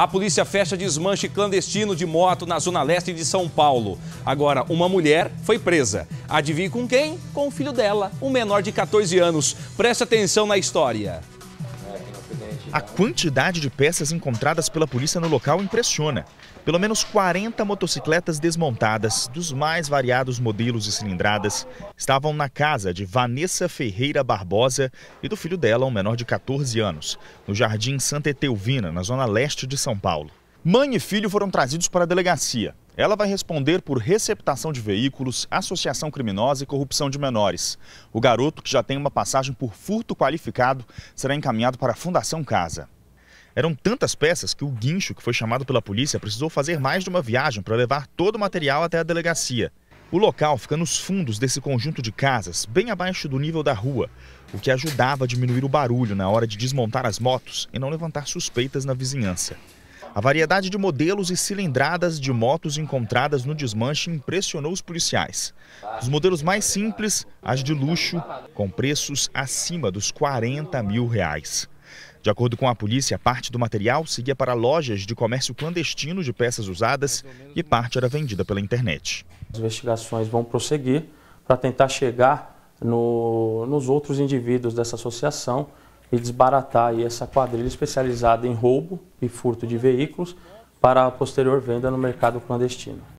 A polícia fecha desmanche clandestino de moto na zona leste de São Paulo. Agora, uma mulher foi presa. Adivinhe com quem? Com o filho dela, um menor de 14 anos. Preste atenção na história. A quantidade de peças encontradas pela polícia no local impressiona. Pelo menos 40 motocicletas desmontadas, dos mais variados modelos e cilindradas, estavam na casa de Vanessa Ferreira Barbosa e do filho dela, um menor de 14 anos, no Jardim Santa Etelvina, na zona leste de São Paulo. Mãe e filho foram trazidos para a delegacia. Ela vai responder por receptação de veículos, associação criminosa e corrupção de menores. O garoto, que já tem uma passagem por furto qualificado, será encaminhado para a Fundação Casa. Eram tantas peças que o guincho, que foi chamado pela polícia, precisou fazer mais de uma viagem para levar todo o material até a delegacia. O local fica nos fundos desse conjunto de casas, bem abaixo do nível da rua, o que ajudava a diminuir o barulho na hora de desmontar as motos e não levantar suspeitas na vizinhança. A variedade de modelos e cilindradas de motos encontradas no desmanche impressionou os policiais. Os modelos mais simples, as de luxo, com preços acima dos 40 mil reais. De acordo com a polícia, parte do material seguia para lojas de comércio clandestino de peças usadas e parte era vendida pela internet. As investigações vão prosseguir para tentar chegar no, nos outros indivíduos dessa associação e desbaratar essa quadrilha especializada em roubo e furto de veículos para a posterior venda no mercado clandestino.